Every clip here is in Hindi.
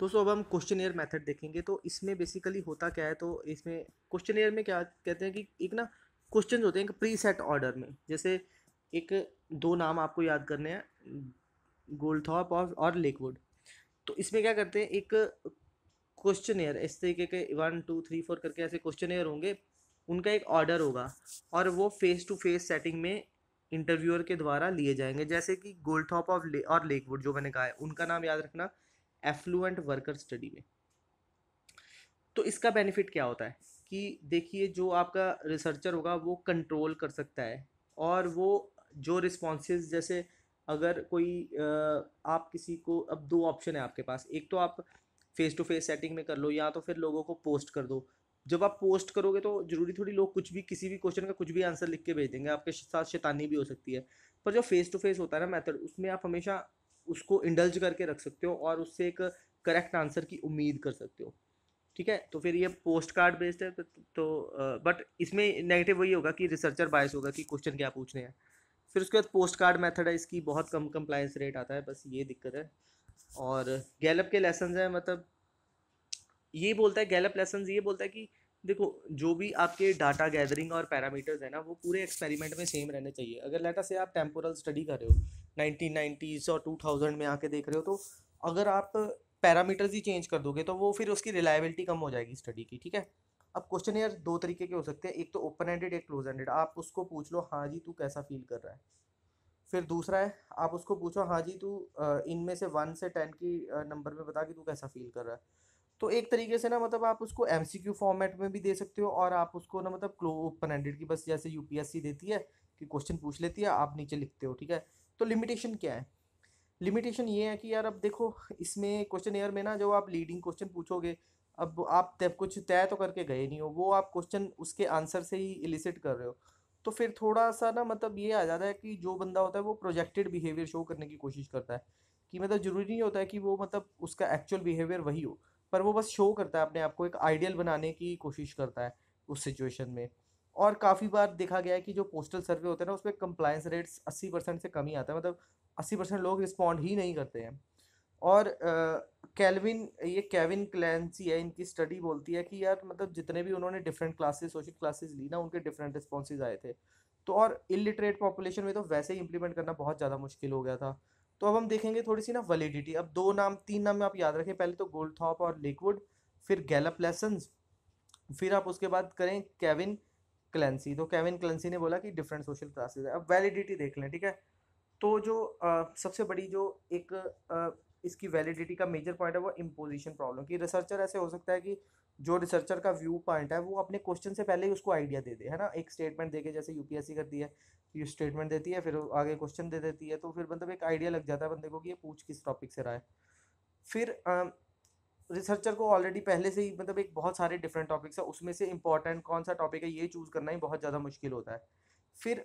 दोस्तों अब हम क्वेश्चन एयर मैथड देखेंगे तो इसमें बेसिकली होता क्या है तो इसमें क्वेश्चन एयर में क्या कहते हैं कि एक ना क्वेश्चन होते हैं एक प्री सेट ऑर्डर में जैसे एक दो नाम आपको याद करने हैं गोल्डथॉप और, और लेकवुड तो इसमें क्या करते हैं एक क्वेश्चन एयर इस तरीके के वन टू थ्री फोर करके ऐसे क्वेश्चन एयर होंगे उनका एक ऑर्डर होगा और वो फेस टू फेस सेटिंग में इंटरव्यूअर के द्वारा लिए जाएंगे जैसे कि गोल्डथॉप और लेकवुड जो मैंने कहा है उनका नाम याद रखना एफ्लुएंट वर्कर स्टडी में तो इसका बेनिफिट क्या होता है कि देखिए जो आपका रिसर्चर होगा वो कंट्रोल कर सकता है और वो जो रिस्पॉन्सेज जैसे अगर कोई आप किसी को अब दो ऑप्शन है आपके पास एक तो आप फेस टू फेस सेटिंग में कर लो या तो फिर लोगों को पोस्ट कर दो जब आप पोस्ट करोगे तो जरूरी थोड़ी लोग कुछ भी किसी भी क्वेश्चन का कुछ भी आंसर लिख के भेज देंगे आपके साथ शैतानी भी हो सकती है पर जो फेस टू फेस होता है ना मेथड उसमें आप हमेशा उसको इंडल्ज करके रख सकते हो और उससे एक करेक्ट आंसर की उम्मीद कर सकते हो ठीक है तो फिर ये पोस्ट कार्ड बेस्ड है तो, तो बट इसमें नेगेटिव वही होगा कि रिसर्चर बायस होगा कि क्वेश्चन क्या पूछने हैं फिर उसके बाद पोस्ट कार्ड मेथड है इसकी बहुत कम कंप्लायंस रेट आता है बस ये दिक्कत है और गैलप के लेसन हैं मतलब ये बोलता है गैलप लेसन ये बोलता है कि देखो जो भी आपके डाटा गैदरिंग और पैरामीटर्स है ना वो पूरे एक्सपेरिमेंट में सेम रहने चाहिए अगर लेटा से आप टेम्पोरल स्टडी कर रहे हो नाइनटीन नाइन्टीज़ और टू थाउजेंड में आके देख रहे हो तो अगर आप पैरामीटर्स ही चेंज कर दोगे तो वो फिर उसकी रिलायबिलिटी कम हो जाएगी स्टडी की ठीक है अब क्वेश्चन यार दो तरीके के हो सकते हैं एक तो ओपन हैंडेड एक क्लोज हैंडेड आप उसको पूछ लो हाँ जी तू कैसा फील कर रहा है फिर दूसरा है आप उसको पूछो हाँ जी तू इनमें से वन से टेन की नंबर में बता कि तू कैसा फील कर रहा है तो एक तरीके से ना मतलब आप उसको एम फॉर्मेट में भी दे सकते हो और आप उसको ना मतलब क्लो ओपन हैंडेड की बस जैसे यू देती है कि क्वेश्चन पूछ लेती है आप नीचे लिखते हो ठीक है तो लिमिटेशन क्या है लिमिटेशन ये है कि यार अब देखो इसमें क्वेश्चन एयर में ना जो आप लीडिंग क्वेश्चन पूछोगे अब आप कुछ तय तो करके गए नहीं हो वो आप क्वेश्चन उसके आंसर से ही इलिसिट कर रहे हो तो फिर थोड़ा सा ना मतलब ये आ जाता है कि जो बंदा होता है वो प्रोजेक्टेड बिहेवियर शो करने की कोशिश करता है कि मतलब ज़रूरी नहीं होता है कि वो मतलब उसका एक्चुअल बिहेवियर वही हो पर वो बस शो करता है अपने आप को एक आइडियल बनाने की कोशिश करता है उस सिचुएशन में और काफ़ी बार देखा गया है कि जो पोस्टल सर्वे होते हैं ना उसमें कंप्लायंस रेट्स अस्सी परसेंट से कम ही आता है मतलब अस्सी परसेंट लोग रिस्पॉन्ड ही नहीं करते हैं और कैलविन ये कैविन क्लैंसी है इनकी स्टडी बोलती है कि यार मतलब जितने भी उन्होंने डिफरेंट क्लासेस सोशल क्लासेस ली ना उनके डिफरेंट रिस्पॉन्सेज आए थे तो और इलिटरेट पॉपुलेशन में तो वैसे ही इम्प्लीमेंट करना बहुत ज़्यादा मुश्किल हो गया था तो अब हम देखेंगे थोड़ी सी ना वैलिडिटी अब दो नाम तीन नाम आप याद रखें पहले तो गोल्ड थॉप और लिक्विड फिर गैलप लेसन फिर आप उसके बाद करें कैविन क्लेंसी तो केविन क्लेंसी ने बोला कि डिफरेंट सोशल क्लासेज है अब वैलिडिटी देख लें ठीक है तो जो आ, सबसे बड़ी जो एक आ, इसकी वैलिडिटी का मेजर पॉइंट है वो इम्पोजिशन प्रॉब्लम कि रिसर्चर ऐसे हो सकता है कि जो रिसर्चर का व्यू पॉइंट है वो अपने क्वेश्चन से पहले ही उसको आइडिया दे दे है ना एक स्टेटमेंट देके जैसे यूपीएससी करती है ये स्टेटमेंट देती है फिर आगे क्वेश्चन दे देती है तो फिर मतलब एक आइडिया लग जाता है बंदे को कि ये पूछ किस टॉपिक से रहा है फिर रिसर्चर को ऑलरेडी पहले से ही मतलब एक बहुत सारे डिफरेंट टॉपिक्स है उसमें से इम्पॉर्टेंट कौन सा टॉपिक है ये चूज़ करना ही बहुत ज़्यादा मुश्किल होता है फिर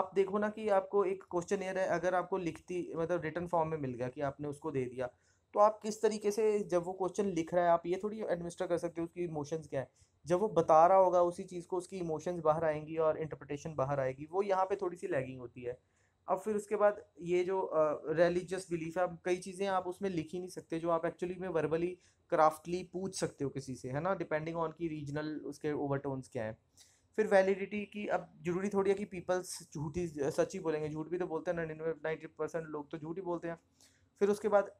आप देखो ना कि आपको एक क्वेश्चन एयर है अगर आपको लिखती मतलब रिटर्न फॉर्म में मिल गया कि आपने उसको दे दिया तो आप किस तरीके से जब वो क्वेश्चन लिख रहा है आप ये थोड़ी एडमिनिस्टर कर सकते हो उसकी इमोशंस क्या है जब वो बता रहा होगा उसी चीज़ को उसकी इमोशंस बाहर आएंगी और इंटरप्रटेशन बाहर आएगी वो यहाँ पे थोड़ी सी लैगिंग होती है अब फिर उसके बाद ये जो रिलीजियस बिलीफ है अब कई चीज़ें आप उसमें लिख ही नहीं सकते जो आप एक्चुअली में वर्बली क्राफ्टली पूछ सकते हो किसी से है ना डिपेंडिंग ऑन की रीजनल उसके ओवरटोन्स क्या हैं फिर वैलिडिटी की अब जरूरी थोड़ी है कि पीपल्स झूठ ही सच ही बोलेंगे झूठ भी तो बोलते हैं नाइन्टी परसेंट लोग तो झूठ ही बोलते हैं फिर उसके बाद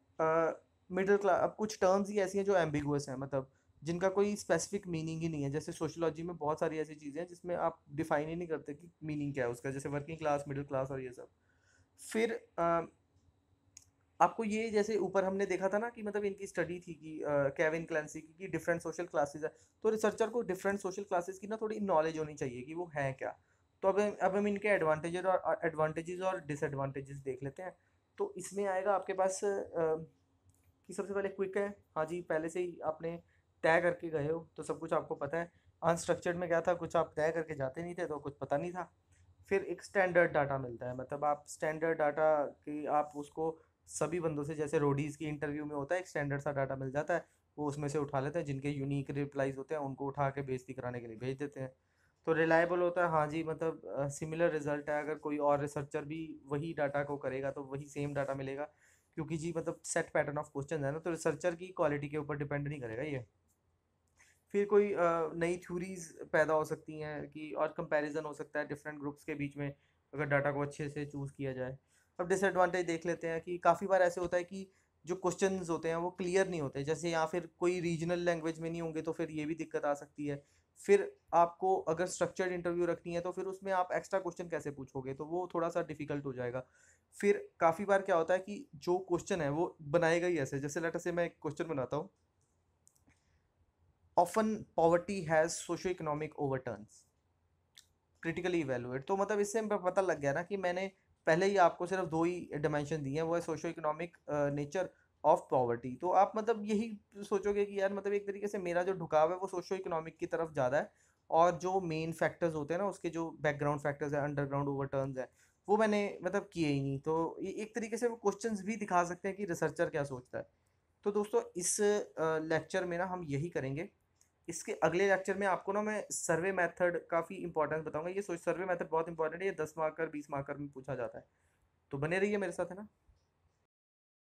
मिडिल क्लास अब कुछ टर्म्स ही ऐसी हैं जो एम्बिगुअस हैं मतलब जिनका कोई स्पेसिफिक मीनिंग ही नहीं है जैसे सोशोलॉजी में बहुत सारी ऐसी चीज़ें हैं जिसमें आप डिफाइन ही नहीं करते कि मीनिंग क्या है उसका जैसे वर्किंग क्लास मिडिल क्लास और ये सब फिर आ, आपको ये जैसे ऊपर हमने देखा था ना कि मतलब इनकी स्टडी थी कि केविन क्लेंसी की कि डिफरेंट सोशल क्लासेज है तो रिसर्चर को डिफरेंट सोशल क्लासेज की ना थोड़ी नॉलेज होनी चाहिए कि वो हैं क्या तो अब अब हम इनके एडवांटेजेज और एडवांटेजेस और डिसएडवांटेजेस देख लेते हैं तो इसमें आएगा आपके पास आ, कि सबसे पहले क्विक है हाँ जी पहले से ही आपने तय करके गए हो तो सब कुछ आपको पता है अनस्ट्रक्चर्ड में क्या था कुछ आप तय करके जाते नहीं थे तो कुछ पता नहीं था फिर एक स्टैंडर्ड डाटा मिलता है मतलब आप स्टैंडर्ड डाटा की आप उसको सभी बंदों से जैसे रोडीज़ की इंटरव्यू में होता है एक स्टैंडर्ड सा डाटा मिल जाता है वो उसमें से उठा लेते हैं जिनके यूनिक रिप्लाइज होते हैं उनको उठा के बेजती कराने के लिए भेज देते हैं तो रिलायबल होता है हाँ जी मतलब सिमिलर रिजल्ट है अगर कोई और रिसर्चर भी वही डाटा को करेगा तो वही सेम डाटा मिलेगा क्योंकि जी मतलब सेट पैटर्न ऑफ क्वेश्चन है ना तो रिसर्चर की क्वालिटी के ऊपर डिपेंड नहीं करेगा ये फिर कोई नई थ्यूरीज़ पैदा हो सकती हैं कि और कंपैरिजन हो सकता है डिफरेंट ग्रुप्स के बीच में अगर डाटा को अच्छे से चूज़ किया जाए अब डिसएडवांटेज देख लेते हैं कि काफ़ी बार ऐसे होता है कि जो क्वेश्चन होते हैं वो क्लियर नहीं होते जैसे या फिर कोई रीजनल लैंग्वेज में नहीं होंगे तो फिर ये भी दिक्कत आ सकती है फिर आपको अगर स्ट्रक्चर्ड इंटरव्यू रखनी है तो फिर उसमें आप एक्स्ट्रा क्वेश्चन कैसे पूछोगे तो वो थोड़ा सा डिफिकल्ट हो जाएगा फिर काफ़ी बार क्या होता है कि जो क्वेश्चन है वो बनाएगा ही ऐसे जैसे लेटर से मैं एक क्वेश्चन बनाता हूँ often poverty has socio economic overtones critically evaluate तो मतलब इससे पता लग गया ना कि मैंने पहले ही आपको सिर्फ दो ही डायमेंशन दिए हैं वो है socio economic nature of poverty तो आप मतलब यही सोचोगे कि यार मतलब एक तरीके से मेरा जो ढुकाव है वो सोशो इकोनॉमिक की तरफ ज़्यादा है और जो मेन फैक्टर्स होते हैं ना उसके जो बैकग्राउंड फैक्टर्स हैं अंडरग्राउंड ओवरटर्न है वो मैंने मतलब किए ही नहीं तो एक तरीके से वो क्वेश्चंस भी दिखा सकते हैं कि रिसर्चर क्या सोचता है तो दोस्तों इस लेक्चर में ना हम यही करेंगे इसके अगले लेक्चर में आपको ना मैं सर्वे मेथड काफ़ी इंपॉर्टेंस बताऊंगा ये सोच सर्वे मेथड बहुत इंपॉर्टेंट है ये दस मार्कर बीस मार्कर में पूछा जाता है तो बने रहिए मेरे साथ है ना